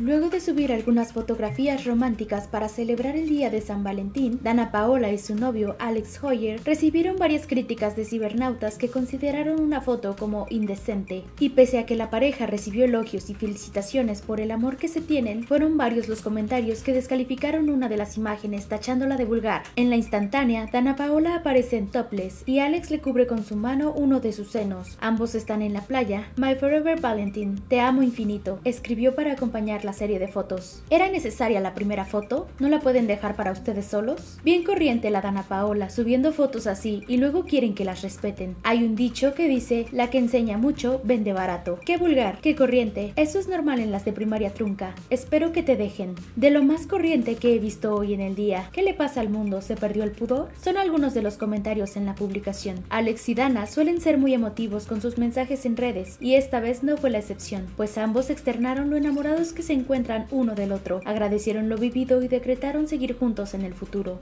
Luego de subir algunas fotografías románticas para celebrar el día de San Valentín, Dana Paola y su novio Alex Hoyer recibieron varias críticas de cibernautas que consideraron una foto como indecente. Y pese a que la pareja recibió elogios y felicitaciones por el amor que se tienen, fueron varios los comentarios que descalificaron una de las imágenes tachándola de vulgar. En la instantánea, Dana Paola aparece en topless y Alex le cubre con su mano uno de sus senos. Ambos están en la playa. My Forever Valentine, te amo infinito, escribió para acompañarla la serie de fotos. ¿Era necesaria la primera foto? ¿No la pueden dejar para ustedes solos? Bien corriente la Dana Paola subiendo fotos así y luego quieren que las respeten. Hay un dicho que dice, la que enseña mucho vende barato. Qué vulgar, qué corriente. Eso es normal en las de primaria trunca. Espero que te dejen. De lo más corriente que he visto hoy en el día, ¿qué le pasa al mundo? ¿Se perdió el pudor? Son algunos de los comentarios en la publicación. Alex y Dana suelen ser muy emotivos con sus mensajes en redes y esta vez no fue la excepción, pues ambos externaron lo enamorados que se encuentran uno del otro, agradecieron lo vivido y decretaron seguir juntos en el futuro.